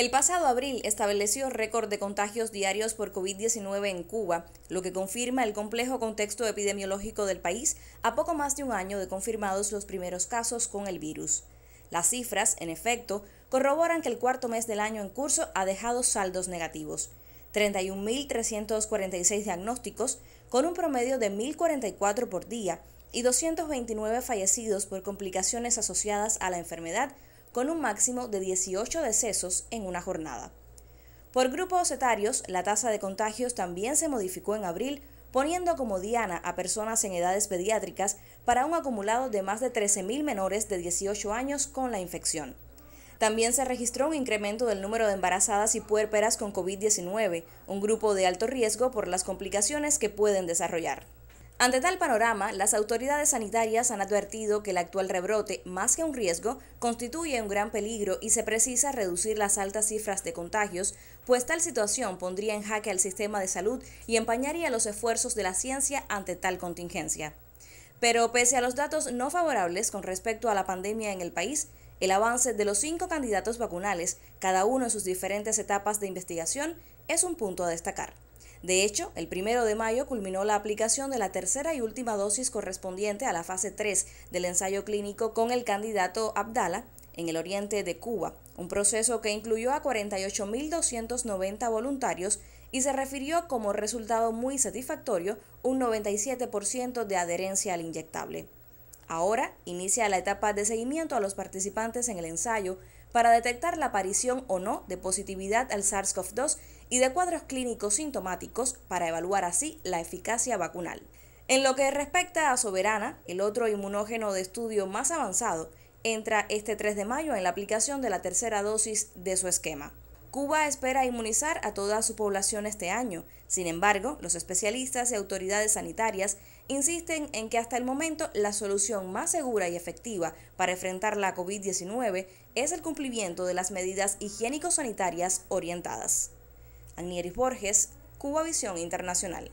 El pasado abril estableció récord de contagios diarios por COVID-19 en Cuba, lo que confirma el complejo contexto epidemiológico del país a poco más de un año de confirmados los primeros casos con el virus. Las cifras, en efecto, corroboran que el cuarto mes del año en curso ha dejado saldos negativos. 31.346 diagnósticos, con un promedio de 1.044 por día, y 229 fallecidos por complicaciones asociadas a la enfermedad con un máximo de 18 decesos en una jornada. Por grupos etarios, la tasa de contagios también se modificó en abril, poniendo como diana a personas en edades pediátricas para un acumulado de más de 13.000 menores de 18 años con la infección. También se registró un incremento del número de embarazadas y puérperas con COVID-19, un grupo de alto riesgo por las complicaciones que pueden desarrollar. Ante tal panorama, las autoridades sanitarias han advertido que el actual rebrote, más que un riesgo, constituye un gran peligro y se precisa reducir las altas cifras de contagios, pues tal situación pondría en jaque al sistema de salud y empañaría los esfuerzos de la ciencia ante tal contingencia. Pero pese a los datos no favorables con respecto a la pandemia en el país, el avance de los cinco candidatos vacunales, cada uno en sus diferentes etapas de investigación, es un punto a destacar. De hecho, el primero de mayo culminó la aplicación de la tercera y última dosis correspondiente a la fase 3 del ensayo clínico con el candidato Abdala en el oriente de Cuba, un proceso que incluyó a 48.290 voluntarios y se refirió como resultado muy satisfactorio un 97% de adherencia al inyectable. Ahora inicia la etapa de seguimiento a los participantes en el ensayo para detectar la aparición o no de positividad al SARS-CoV-2 y de cuadros clínicos sintomáticos para evaluar así la eficacia vacunal. En lo que respecta a Soberana, el otro inmunógeno de estudio más avanzado, entra este 3 de mayo en la aplicación de la tercera dosis de su esquema. Cuba espera inmunizar a toda su población este año. Sin embargo, los especialistas y autoridades sanitarias insisten en que hasta el momento la solución más segura y efectiva para enfrentar la COVID-19 es el cumplimiento de las medidas higiénico-sanitarias orientadas. Anieris Borges, Cuba Visión Internacional.